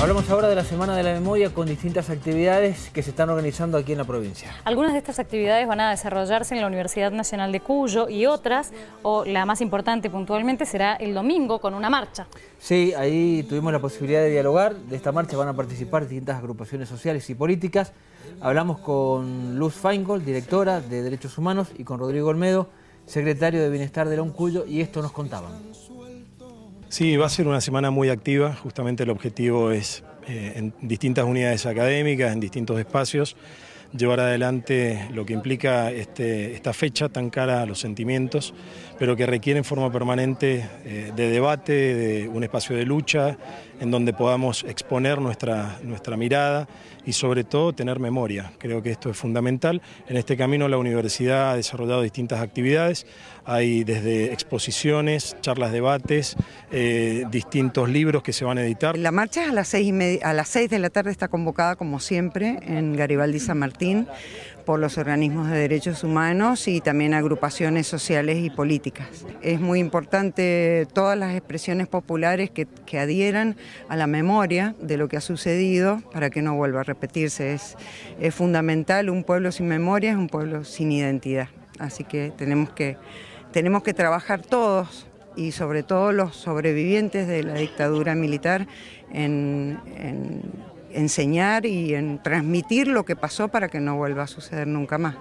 Hablamos ahora de la Semana de la Memoria con distintas actividades que se están organizando aquí en la provincia. Algunas de estas actividades van a desarrollarse en la Universidad Nacional de Cuyo y otras, o la más importante puntualmente, será el domingo con una marcha. Sí, ahí tuvimos la posibilidad de dialogar. De esta marcha van a participar distintas agrupaciones sociales y políticas. Hablamos con Luz Feingold, directora de Derechos Humanos, y con Rodrigo Olmedo, secretario de Bienestar de la UNCUYO, y esto nos contaban. Sí, va a ser una semana muy activa. Justamente el objetivo es eh, en distintas unidades académicas, en distintos espacios llevar adelante lo que implica este, esta fecha tan cara a los sentimientos, pero que requiere en forma permanente eh, de debate, de un espacio de lucha, en donde podamos exponer nuestra, nuestra mirada y sobre todo tener memoria. Creo que esto es fundamental. En este camino la universidad ha desarrollado distintas actividades, hay desde exposiciones, charlas, debates, eh, distintos libros que se van a editar. La marcha a las seis, a las seis de la tarde está convocada como siempre en Garibaldi San Martín por los organismos de derechos humanos y también agrupaciones sociales y políticas. Es muy importante todas las expresiones populares que, adhieran a la memoria de lo que ha sucedido para que no vuelva a repetirse. Es, fundamental, un pueblo sin memoria es un pueblo sin identidad. Así que tenemos que, tenemos que trabajar todos y sobre todo los sobrevivientes de la dictadura militar en enseñar y en transmitir lo que pasó para que no vuelva a suceder nunca más.